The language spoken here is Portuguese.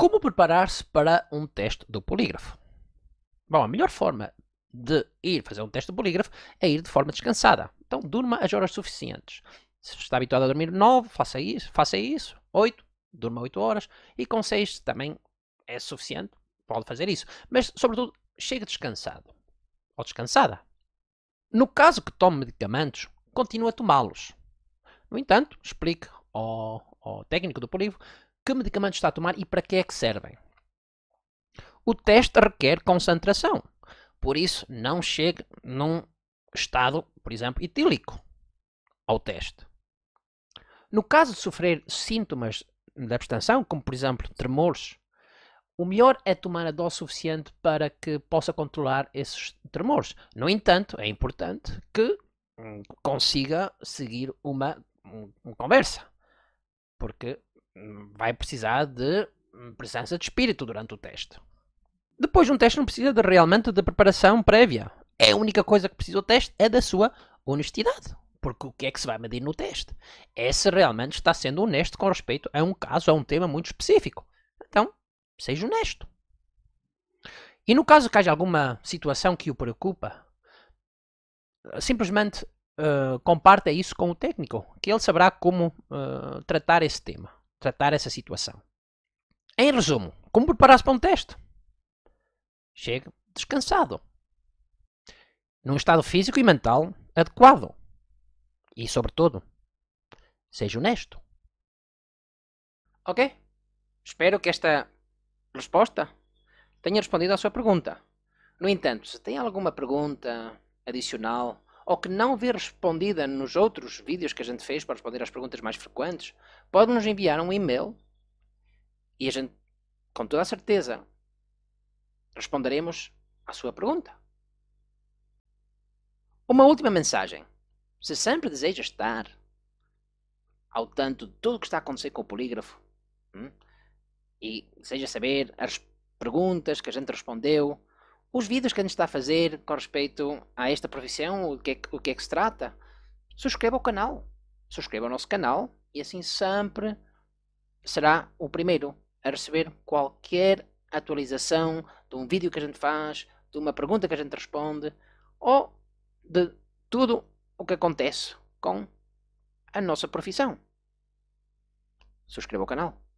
Como preparar-se para um teste do polígrafo? Bom, a melhor forma de ir fazer um teste do polígrafo é ir de forma descansada. Então, durma as horas suficientes. Se está habituado a dormir 9, faça isso, faça isso. 8, durma 8 horas. E com 6 também é suficiente, pode fazer isso. Mas, sobretudo, chegue descansado. Ou descansada. No caso que tome medicamentos, continue a tomá-los. No entanto, explique ao, ao técnico do polígrafo que medicamentos está a tomar e para que é que servem. O teste requer concentração. Por isso, não chegue num estado, por exemplo, etílico ao teste. No caso de sofrer sintomas de abstenção, como por exemplo tremores, o melhor é tomar a dose suficiente para que possa controlar esses tremores. No entanto, é importante que hum, consiga seguir uma, uma conversa, porque vai precisar de hum, presença de espírito durante o teste. Depois um teste não precisa de, realmente de preparação prévia. É a única coisa que precisa o teste é da sua honestidade. Porque o que é que se vai medir no teste? É se realmente está sendo honesto com respeito a um caso, a um tema muito específico. Então, seja honesto. E no caso que haja alguma situação que o preocupa, simplesmente uh, eh, comparta isso com o técnico, que ele saberá como uh, tratar esse tema tratar essa situação. Em resumo, como preparar-se para um teste? Chegue descansado, num estado físico e mental adequado e, sobretudo, seja honesto. Ok? Espero que esta resposta tenha respondido à sua pergunta. No entanto, se tem alguma pergunta adicional ou que não vê respondida nos outros vídeos que a gente fez para responder às perguntas mais frequentes, pode nos enviar um e-mail e a gente, com toda a certeza, responderemos à sua pergunta. Uma última mensagem. Se sempre deseja estar ao tanto de tudo o que está a acontecer com o polígrafo hum, e deseja saber as perguntas que a gente respondeu, os vídeos que a gente está a fazer com respeito a esta profissão, o que é que, o que, é que se trata, subscreva o canal. Subscreva o nosso canal e assim sempre será o primeiro a receber qualquer atualização de um vídeo que a gente faz, de uma pergunta que a gente responde ou de tudo o que acontece com a nossa profissão. Subscreva o canal.